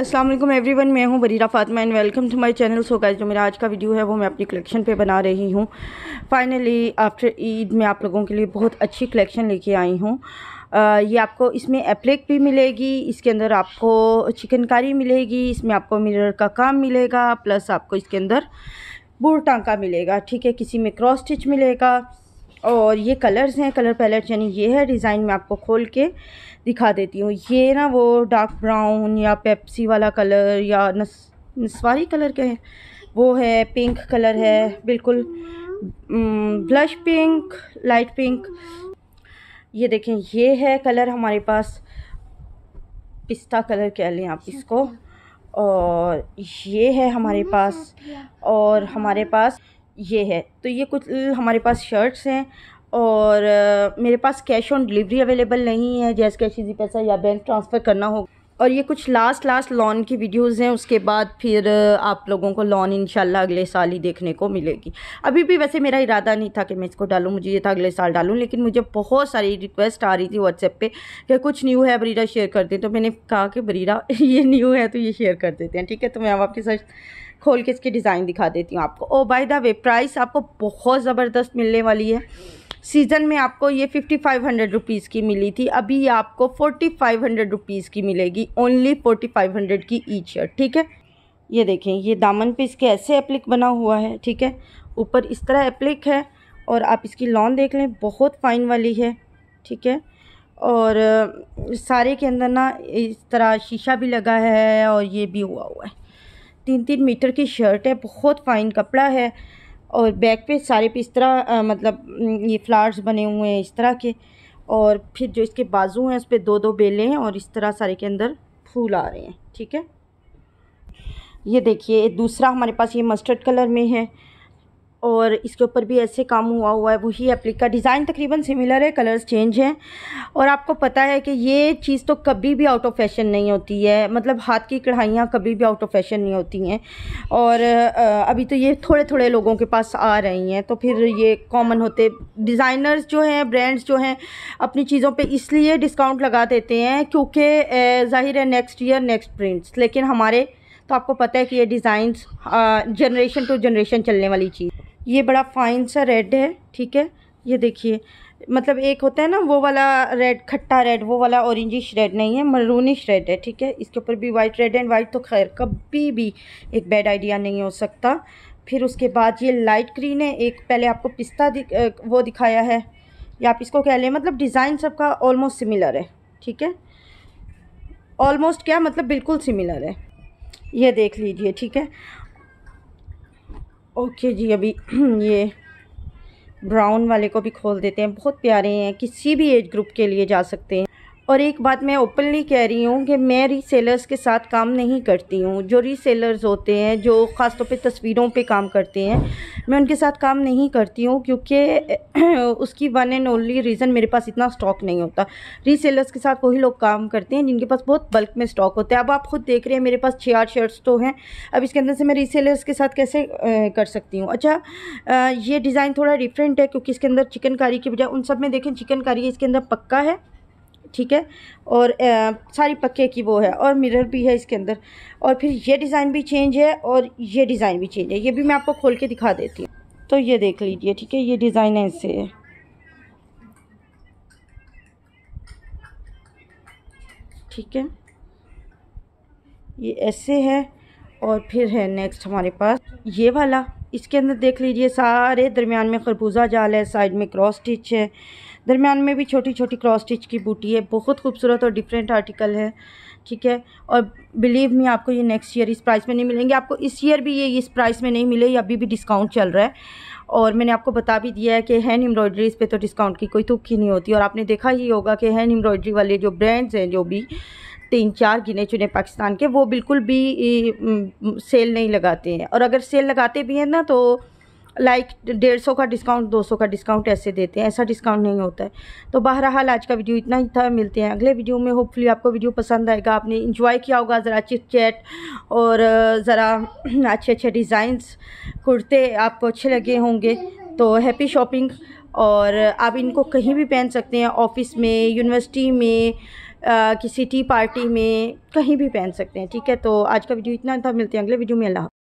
अस्सलाम वालेकुम एवरीवन मैं हूं Bareera Fatima and welcome to my channel so guys जो मेरा आज का वीडियो है वो मैं अपनी कलेक्शन पे बना रही हूं फाइनली आफ्टर ईद मैं आप लोगों के लिए बहुत अच्छी कलेक्शन लेके आई हूं ये आपको इसमें एप्लिक भी मिलेगी इसके अंदर आपको चिकनकारी मिलेगी इसमें आपको मिरर का काम मिलेगा प्लस आपको इसके अंदर बूढ़ टांका मिलेगा ठीक है किसी में क्रॉस स्टिच मिलेगा और ये कलर्स हैं कलर पैलेट यानी ये है डिज़ाइन मैं आपको खोल के दिखा देती हूँ ये ना वो डार्क ब्राउन या पेप्सी वाला कलर या नस नस्वारी कलर के हैं वो है पिंक कलर है बिल्कुल ब्लश पिंक लाइट पिंक ये देखें ये है कलर हमारे पास पिस्ता कलर कह लें आप इसको और ये है हमारे पास और हमारे पास ये है तो ये कुछ हमारे पास शर्ट्स हैं और मेरे पास कैश ऑन डिलीवरी अवेलेबल नहीं है जैस कैश इजी पैसा या बैंक ट्रांसफ़र करना होगा और ये कुछ लास्ट लास्ट लॉन की वीडियोस हैं उसके बाद फिर आप लोगों को लॉन इंशाल्लाह अगले साल ही देखने को मिलेगी अभी भी वैसे मेरा इरादा नहीं था कि मैं इसको डालूँ मुझे ये था अगले साल डालूँ लेकिन मुझे बहुत सारी रिक्वेस्ट आ रही थी व्हाट्सएप पे कि कुछ न्यू है बरीरा शेयर कर दें तो मैंने कहा कि बरीरा ये न्यू है तो ये शेयर कर देते हैं ठीक है तो मैं अब आपके साथ खोल के इसके डिज़ाइन दिखा देती हूँ आपको oh by the way price आपको बहुत ज़बरदस्त मिलने वाली है सीज़न में आपको ये फिफ्टी फाइव हंड्रेड रुपीज़ की मिली थी अभी ये आपको फोर्टी फाइव हंड्रेड रुपीज़ की मिलेगी ओनली फोर्टी फाइव हंड्रेड की ईच शर्ट ठीक है ये देखें ये दामन पे इसके ऐसे एप्लिक बना हुआ है ठीक है ऊपर इस तरह एप्लिक है और आप इसकी लॉन देख लें बहुत फाइन वाली है ठीक है और सारे के अंदर ना इस तरह शीशा भी लगा है और ये भी हुआ हुआ है तीन तीन मीटर की शर्ट है बहुत फ़ाइन कपड़ा है और बैक पे सारे पे इस तरह आ, मतलब ये फ्लावर्स बने हुए हैं इस तरह के और फिर जो इसके बाजू हैं उस पर दो दो बेलें हैं और इस तरह सारे के अंदर फूल आ रहे हैं ठीक है ये देखिए दूसरा हमारे पास ये मस्टर्ड कलर में है और इसके ऊपर भी ऐसे काम हुआ हुआ है वही एप्लिक का डिज़ाइन तकरीबन सिमिलर है कलर्स चेंज हैं और आपको पता है कि ये चीज़ तो कभी भी आउट ऑफ फैशन नहीं होती है मतलब हाथ की कढ़ाइयाँ कभी भी आउट ऑफ फैशन नहीं होती हैं और अभी तो ये थोड़े थोड़े लोगों के पास आ रही हैं तो फिर ये कॉमन होते डिज़ाइनर्स जो हैं ब्रांड्स जो हैं अपनी चीज़ों पर इसलिए डिस्काउंट लगा देते हैं क्योंकि ज़ाहिर है नेक्स्ट ईयर नेक्स्ट प्रिंट्स लेकिन हमारे तो आपको पता है कि ये डिज़ाइंस जनरेशन टू जनरेशन चलने वाली चीज़ ये बड़ा फाइन सा रेड है ठीक है ये देखिए मतलब एक होता है ना वो वाला रेड खट्टा रेड वो वाला ऑरेंजिश रेड नहीं है मरूनिश रेड है ठीक है इसके ऊपर भी वाइट रेड एंड वाइट तो खैर कभी भी एक बैड आइडिया नहीं हो सकता फिर उसके बाद ये लाइट ग्रीन है एक पहले आपको पिस्ता दि, वो दिखाया है या आप इसको कह लें मतलब डिज़ाइन सबका ऑलमोस्ट सिमिलर है ठीक है ऑलमोस्ट क्या मतलब बिल्कुल सिमिलर है ये देख लीजिए ठीक है ओके जी अभी ये ब्राउन वाले को भी खोल देते हैं बहुत प्यारे हैं किसी भी एज ग्रुप के लिए जा सकते हैं और एक बात मैं ओपनली कह रही हूँ कि मैं रीसेलर्स के साथ काम नहीं करती हूँ जो रीसेलर्स होते हैं जो ख़ास तौर पे तस्वीरों पे काम करते हैं मैं उनके साथ काम नहीं करती हूँ क्योंकि उसकी वन एंड ओनली रीज़न मेरे पास इतना स्टॉक नहीं होता रीसेलर्स के साथ वही लोग काम करते हैं जिनके पास बहुत बल्क में स्टॉक होता है अब आप खुद देख रहे हैं मेरे पास छः आठ शर्ट्स तो हैं अब इसके अंदर से मैं रीसेलर्स के साथ कैसे कर सकती हूँ अच्छा ये डिज़ाइन थोड़ा डिफरेंट है क्योंकि इसके अंदर चिकनकारी की बजाय उन सब में देखें चिकनकारी इसके अंदर पक्का है ठीक है और आ, सारी पक्के की वो है और मिरर भी है इसके अंदर और फिर ये डिज़ाइन भी चेंज है और ये डिज़ाइन भी चेंज है ये भी मैं आपको खोल के दिखा देती हूँ तो ये देख लीजिए ठीक है ये डिज़ाइन ऐसे है ठीक है ये ऐसे है और फिर है नेक्स्ट हमारे पास ये वाला इसके अंदर देख लीजिए सारे दरमियान में खरबूजा जाल है साइड में क्रॉस स्टिच है दरमियान में भी छोटी छोटी क्रॉस स्टिच की बूटी है बहुत खूबसूरत और डिफरेंट आर्टिकल है ठीक है और बिलीव मी आपको ये नेक्स्ट ईयर इस प्राइस में नहीं मिलेंगे आपको इस ईयर भी ये इस प्राइस में नहीं मिले अभी भी डिस्काउंट चल रहा है और मैंने आपको बता भी दिया है कि हैंड एम्ब्रॉयडरीज पे तो डिस्काउंट की कोई तुक ही नहीं होती और आपने देखा ही होगा कि हैंड एम्ब्रॉयडरी वाले जो ब्रांड्स हैं जो भी तीन चार गिने चुने पाकिस्तान के वो बिल्कुल भी सेल नहीं लगाते हैं और अगर सेल लगाते भी हैं ना तो लाइक डेढ़ सौ का डिस्काउंट दो सौ का डिस्काउंट ऐसे देते हैं ऐसा डिस्काउंट नहीं होता है तो बहरहाल आज का वीडियो इतना ही था मिलते हैं अगले वीडियो में होपफुली आपको वीडियो पसंद आएगा आपने इंजॉय किया होगा ज़रा चिट चैट और ज़रा अच्छे अच्छे डिज़ाइंस कुर्ते आपको अच्छे लगे होंगे तो हैप्पी शॉपिंग और आप इनको कहीं भी पहन सकते हैं ऑफिस में यूनिवर्सिटी में किसी टी पार्टी में कहीं भी पहन सकते हैं ठीक है तो आज का वीडियो इतना था मिलते हैं अगले वीडियो में अल्लाह